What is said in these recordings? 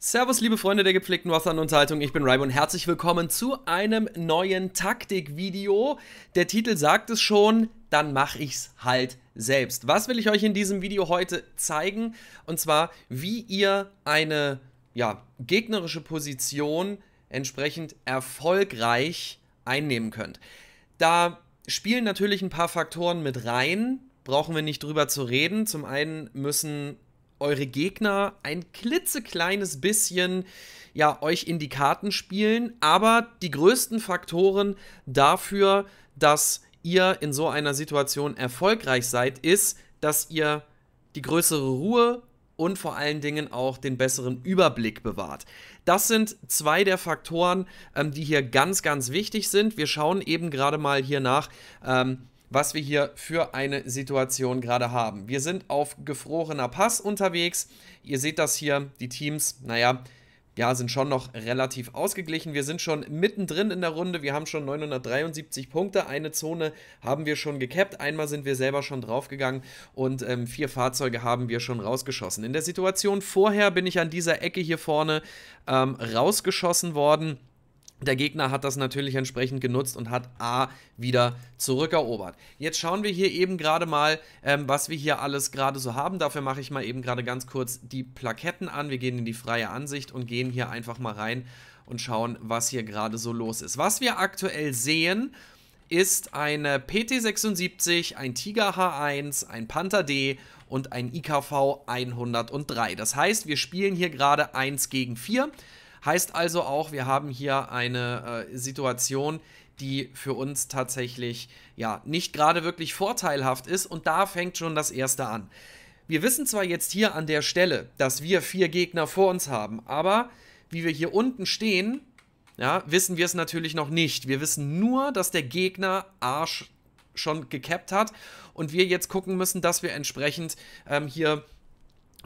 Servus, liebe Freunde der gepflegten Wasser-Unterhaltung, ich bin Raib und herzlich willkommen zu einem neuen Taktik-Video. Der Titel sagt es schon, dann mache ich's halt selbst. Was will ich euch in diesem Video heute zeigen? Und zwar, wie ihr eine ja, gegnerische Position entsprechend erfolgreich einnehmen könnt. Da spielen natürlich ein paar Faktoren mit rein, brauchen wir nicht drüber zu reden. Zum einen müssen eure Gegner ein klitzekleines bisschen ja euch in die Karten spielen, aber die größten Faktoren dafür, dass ihr in so einer Situation erfolgreich seid, ist, dass ihr die größere Ruhe und vor allen Dingen auch den besseren Überblick bewahrt. Das sind zwei der Faktoren, ähm, die hier ganz, ganz wichtig sind. Wir schauen eben gerade mal hier nach, ähm, was wir hier für eine Situation gerade haben. Wir sind auf gefrorener Pass unterwegs. Ihr seht das hier, die Teams, naja, ja, sind schon noch relativ ausgeglichen. Wir sind schon mittendrin in der Runde. Wir haben schon 973 Punkte. Eine Zone haben wir schon gekappt. Einmal sind wir selber schon draufgegangen und ähm, vier Fahrzeuge haben wir schon rausgeschossen. In der Situation vorher bin ich an dieser Ecke hier vorne ähm, rausgeschossen worden. Der Gegner hat das natürlich entsprechend genutzt und hat A wieder zurückerobert. Jetzt schauen wir hier eben gerade mal, ähm, was wir hier alles gerade so haben. Dafür mache ich mal eben gerade ganz kurz die Plaketten an. Wir gehen in die freie Ansicht und gehen hier einfach mal rein und schauen, was hier gerade so los ist. Was wir aktuell sehen, ist eine PT-76, ein Tiger H1, ein Panther D und ein IKV 103. Das heißt, wir spielen hier gerade 1 gegen 4. Heißt also auch, wir haben hier eine äh, Situation, die für uns tatsächlich ja nicht gerade wirklich vorteilhaft ist und da fängt schon das erste an. Wir wissen zwar jetzt hier an der Stelle, dass wir vier Gegner vor uns haben, aber wie wir hier unten stehen, ja, wissen wir es natürlich noch nicht. Wir wissen nur, dass der Gegner Arsch schon gekappt hat und wir jetzt gucken müssen, dass wir entsprechend ähm, hier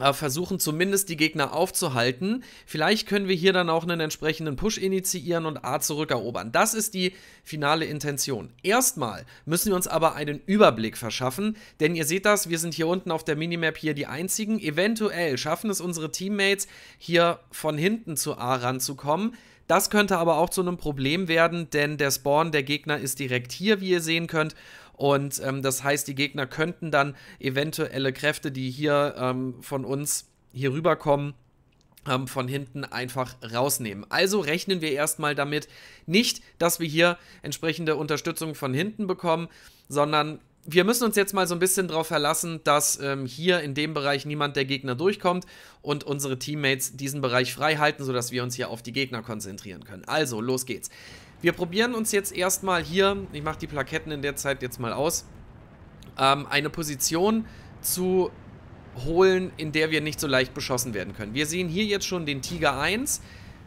äh, versuchen zumindest die Gegner aufzuhalten. Vielleicht können wir hier dann auch einen entsprechenden Push initiieren und A zurückerobern. Das ist die finale Intention. Erstmal müssen wir uns aber einen Überblick verschaffen, denn ihr seht das, wir sind hier unten auf der Minimap hier die einzigen. Eventuell schaffen es unsere Teammates hier von hinten zu A ranzukommen. Das könnte aber auch zu einem Problem werden, denn der Spawn der Gegner ist direkt hier, wie ihr sehen könnt. Und ähm, das heißt, die Gegner könnten dann eventuelle Kräfte, die hier ähm, von uns hier rüberkommen, ähm, von hinten einfach rausnehmen. Also rechnen wir erstmal damit nicht, dass wir hier entsprechende Unterstützung von hinten bekommen, sondern wir müssen uns jetzt mal so ein bisschen darauf verlassen, dass ähm, hier in dem Bereich niemand der Gegner durchkommt und unsere Teammates diesen Bereich frei halten, sodass wir uns hier auf die Gegner konzentrieren können. Also, los geht's. Wir probieren uns jetzt erstmal hier, ich mache die Plaketten in der Zeit jetzt mal aus, ähm, eine Position zu holen, in der wir nicht so leicht beschossen werden können. Wir sehen hier jetzt schon den Tiger 1.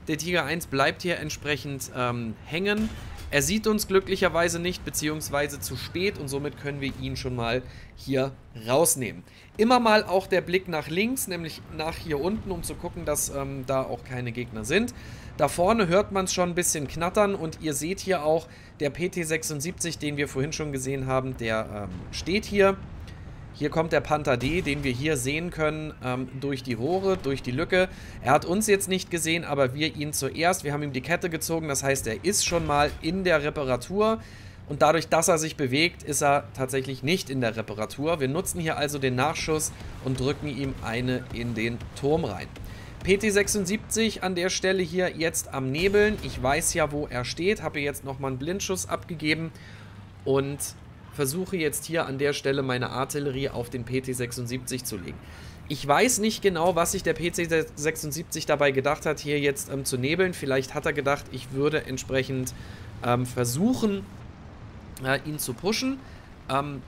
Der Tiger 1 bleibt hier entsprechend ähm, hängen. Er sieht uns glücklicherweise nicht, beziehungsweise zu spät und somit können wir ihn schon mal hier rausnehmen. Immer mal auch der Blick nach links, nämlich nach hier unten, um zu gucken, dass ähm, da auch keine Gegner sind. Da vorne hört man es schon ein bisschen knattern und ihr seht hier auch, der PT-76, den wir vorhin schon gesehen haben, der ähm, steht hier. Hier kommt der Panther D, den wir hier sehen können, ähm, durch die Rohre, durch die Lücke. Er hat uns jetzt nicht gesehen, aber wir ihn zuerst. Wir haben ihm die Kette gezogen, das heißt, er ist schon mal in der Reparatur. Und dadurch, dass er sich bewegt, ist er tatsächlich nicht in der Reparatur. Wir nutzen hier also den Nachschuss und drücken ihm eine in den Turm rein. PT76 an der Stelle hier jetzt am Nebeln. Ich weiß ja, wo er steht, habe jetzt nochmal einen Blindschuss abgegeben und versuche jetzt hier an der Stelle meine Artillerie auf den PT-76 zu legen. Ich weiß nicht genau, was sich der PC-76 dabei gedacht hat, hier jetzt ähm, zu nebeln. Vielleicht hat er gedacht, ich würde entsprechend ähm, versuchen, äh, ihn zu pushen. Ähm,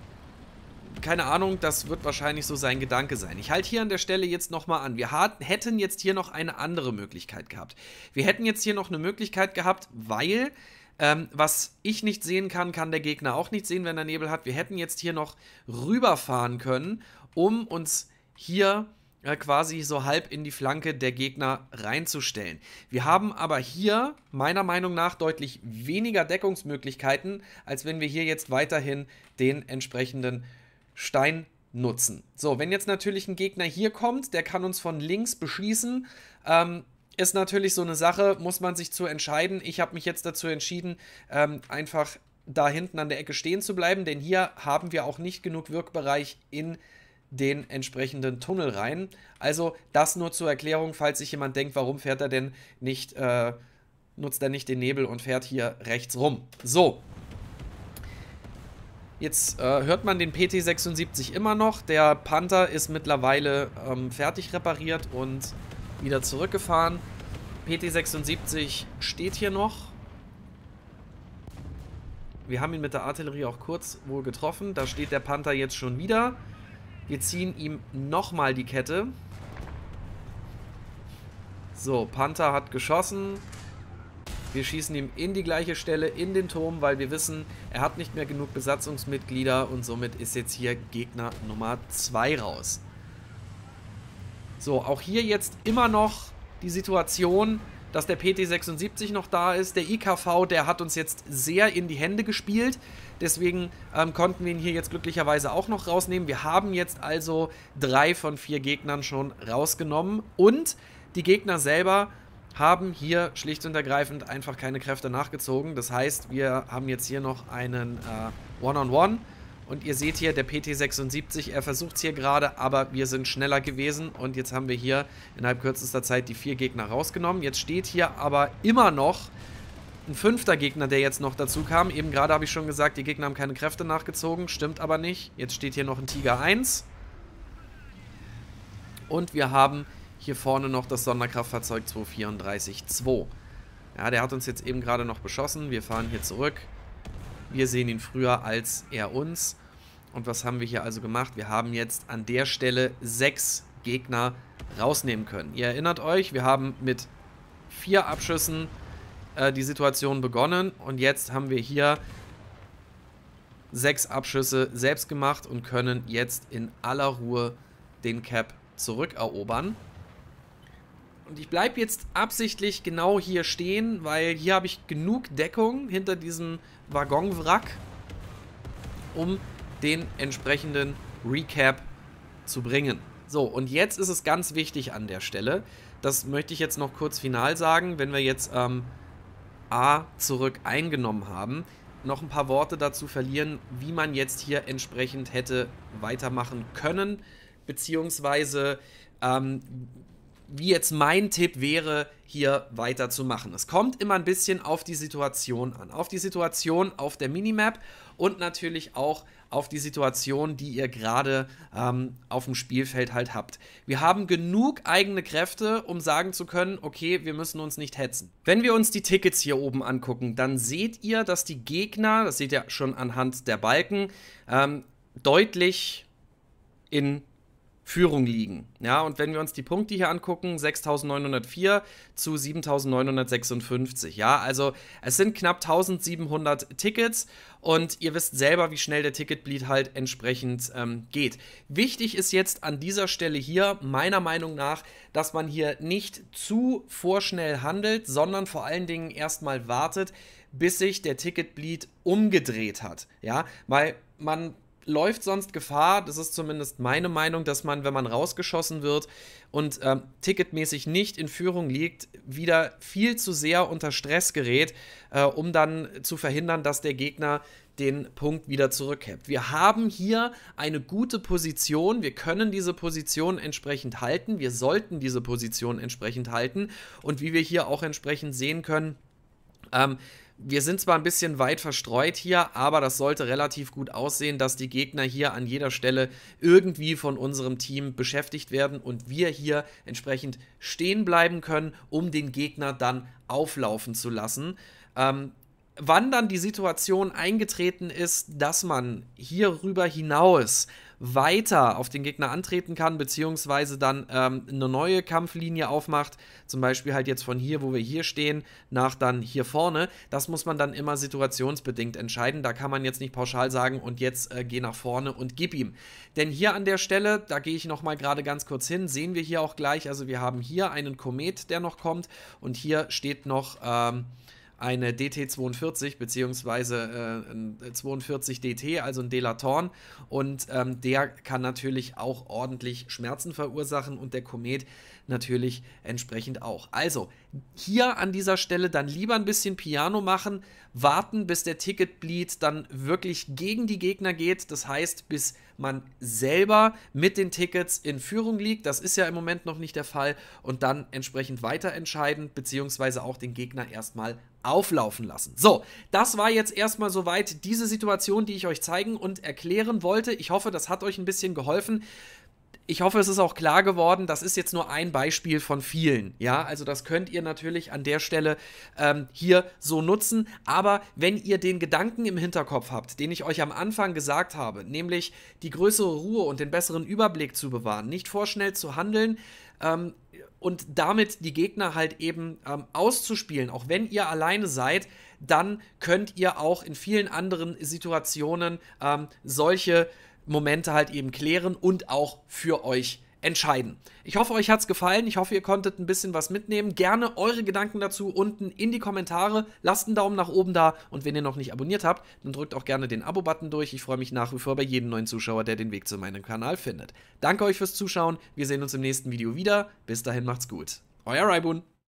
keine Ahnung, das wird wahrscheinlich so sein Gedanke sein. Ich halte hier an der Stelle jetzt nochmal an. Wir hat, hätten jetzt hier noch eine andere Möglichkeit gehabt. Wir hätten jetzt hier noch eine Möglichkeit gehabt, weil ähm, was ich nicht sehen kann, kann der Gegner auch nicht sehen, wenn er Nebel hat. Wir hätten jetzt hier noch rüberfahren können, um uns hier äh, quasi so halb in die Flanke der Gegner reinzustellen. Wir haben aber hier meiner Meinung nach deutlich weniger Deckungsmöglichkeiten, als wenn wir hier jetzt weiterhin den entsprechenden Stein nutzen. So, wenn jetzt natürlich ein Gegner hier kommt, der kann uns von links beschießen. Ähm, ist natürlich so eine Sache, muss man sich zu entscheiden. Ich habe mich jetzt dazu entschieden, ähm, einfach da hinten an der Ecke stehen zu bleiben, denn hier haben wir auch nicht genug Wirkbereich in den entsprechenden Tunnel rein. Also das nur zur Erklärung, falls sich jemand denkt, warum fährt er denn nicht, äh, nutzt er nicht den Nebel und fährt hier rechts rum. So. Jetzt äh, hört man den PT-76 immer noch. Der Panther ist mittlerweile ähm, fertig repariert und wieder zurückgefahren. PT-76 steht hier noch. Wir haben ihn mit der Artillerie auch kurz wohl getroffen. Da steht der Panther jetzt schon wieder. Wir ziehen ihm nochmal die Kette. So, Panther hat geschossen. Wir schießen ihm in die gleiche Stelle, in den Turm, weil wir wissen, er hat nicht mehr genug Besatzungsmitglieder und somit ist jetzt hier Gegner Nummer 2 raus. So, auch hier jetzt immer noch die Situation, dass der PT76 noch da ist. Der IKV, der hat uns jetzt sehr in die Hände gespielt. Deswegen ähm, konnten wir ihn hier jetzt glücklicherweise auch noch rausnehmen. Wir haben jetzt also drei von vier Gegnern schon rausgenommen. Und die Gegner selber haben hier schlicht und ergreifend einfach keine Kräfte nachgezogen. Das heißt, wir haben jetzt hier noch einen äh, One-on-One. Äh, -on -One. Und ihr seht hier, der PT76, er versucht es hier gerade, aber wir sind schneller gewesen. Und jetzt haben wir hier innerhalb kürzester Zeit die vier Gegner rausgenommen. Jetzt steht hier aber immer noch ein fünfter Gegner, der jetzt noch dazu kam. Eben gerade habe ich schon gesagt, die Gegner haben keine Kräfte nachgezogen. Stimmt aber nicht. Jetzt steht hier noch ein Tiger 1. Und wir haben hier vorne noch das Sonderkraftfahrzeug 234-2. Ja, der hat uns jetzt eben gerade noch beschossen. Wir fahren hier zurück. Wir sehen ihn früher als er uns. Und was haben wir hier also gemacht? Wir haben jetzt an der Stelle sechs Gegner rausnehmen können. Ihr erinnert euch, wir haben mit vier Abschüssen äh, die Situation begonnen. Und jetzt haben wir hier sechs Abschüsse selbst gemacht und können jetzt in aller Ruhe den Cap zurückerobern. Und ich bleibe jetzt absichtlich genau hier stehen, weil hier habe ich genug Deckung hinter diesem Waggonwrack, um den entsprechenden Recap zu bringen. So, und jetzt ist es ganz wichtig an der Stelle, das möchte ich jetzt noch kurz final sagen, wenn wir jetzt ähm, A zurück eingenommen haben, noch ein paar Worte dazu verlieren, wie man jetzt hier entsprechend hätte weitermachen können, beziehungsweise ähm, wie jetzt mein Tipp wäre, hier weiterzumachen. Es kommt immer ein bisschen auf die Situation an. Auf die Situation auf der Minimap und natürlich auch auf die Situation, die ihr gerade ähm, auf dem Spielfeld halt habt. Wir haben genug eigene Kräfte, um sagen zu können, okay, wir müssen uns nicht hetzen. Wenn wir uns die Tickets hier oben angucken, dann seht ihr, dass die Gegner, das seht ihr schon anhand der Balken, ähm, deutlich in Führung liegen. Ja, und wenn wir uns die Punkte hier angucken, 6.904 zu 7.956. Ja, also es sind knapp 1.700 Tickets und ihr wisst selber, wie schnell der Ticketbleed halt entsprechend ähm, geht. Wichtig ist jetzt an dieser Stelle hier meiner Meinung nach, dass man hier nicht zu vorschnell handelt, sondern vor allen Dingen erstmal wartet, bis sich der Ticketbleed umgedreht hat. Ja, weil man läuft sonst Gefahr, das ist zumindest meine Meinung, dass man, wenn man rausgeschossen wird und ähm, ticketmäßig nicht in Führung liegt, wieder viel zu sehr unter Stress gerät, äh, um dann zu verhindern, dass der Gegner den Punkt wieder zurückhebt. Wir haben hier eine gute Position, wir können diese Position entsprechend halten, wir sollten diese Position entsprechend halten und wie wir hier auch entsprechend sehen können, ähm, wir sind zwar ein bisschen weit verstreut hier, aber das sollte relativ gut aussehen, dass die Gegner hier an jeder Stelle irgendwie von unserem Team beschäftigt werden und wir hier entsprechend stehen bleiben können, um den Gegner dann auflaufen zu lassen. Ähm, wann dann die Situation eingetreten ist, dass man hierüber hinaus weiter auf den Gegner antreten kann, beziehungsweise dann ähm, eine neue Kampflinie aufmacht, zum Beispiel halt jetzt von hier, wo wir hier stehen, nach dann hier vorne. Das muss man dann immer situationsbedingt entscheiden. Da kann man jetzt nicht pauschal sagen und jetzt äh, geh nach vorne und gib ihm. Denn hier an der Stelle, da gehe ich nochmal gerade ganz kurz hin, sehen wir hier auch gleich, also wir haben hier einen Komet, der noch kommt und hier steht noch... Ähm, eine DT42 bzw. äh, ein 42 DT, also ein Delatorn. Und ähm, der kann natürlich auch ordentlich Schmerzen verursachen und der Komet natürlich entsprechend auch. Also, hier an dieser Stelle dann lieber ein bisschen Piano machen, warten, bis der Ticketbleed dann wirklich gegen die Gegner geht. Das heißt, bis man selber mit den Tickets in Führung liegt. Das ist ja im Moment noch nicht der Fall. Und dann entsprechend weiter entscheiden, beziehungsweise auch den Gegner erstmal auflaufen lassen. So, das war jetzt erstmal soweit diese Situation, die ich euch zeigen und erklären wollte. Ich hoffe, das hat euch ein bisschen geholfen ich hoffe, es ist auch klar geworden, das ist jetzt nur ein Beispiel von vielen. Ja, also das könnt ihr natürlich an der Stelle ähm, hier so nutzen. Aber wenn ihr den Gedanken im Hinterkopf habt, den ich euch am Anfang gesagt habe, nämlich die größere Ruhe und den besseren Überblick zu bewahren, nicht vorschnell zu handeln, ähm, und damit die Gegner halt eben ähm, auszuspielen. Auch wenn ihr alleine seid, dann könnt ihr auch in vielen anderen Situationen ähm, solche Momente halt eben klären und auch für euch entscheiden. Ich hoffe, euch hat es gefallen. Ich hoffe, ihr konntet ein bisschen was mitnehmen. Gerne eure Gedanken dazu unten in die Kommentare. Lasst einen Daumen nach oben da und wenn ihr noch nicht abonniert habt, dann drückt auch gerne den Abo-Button durch. Ich freue mich nach wie vor bei jedem neuen Zuschauer, der den Weg zu meinem Kanal findet. Danke euch fürs Zuschauen. Wir sehen uns im nächsten Video wieder. Bis dahin macht's gut. Euer Raibun.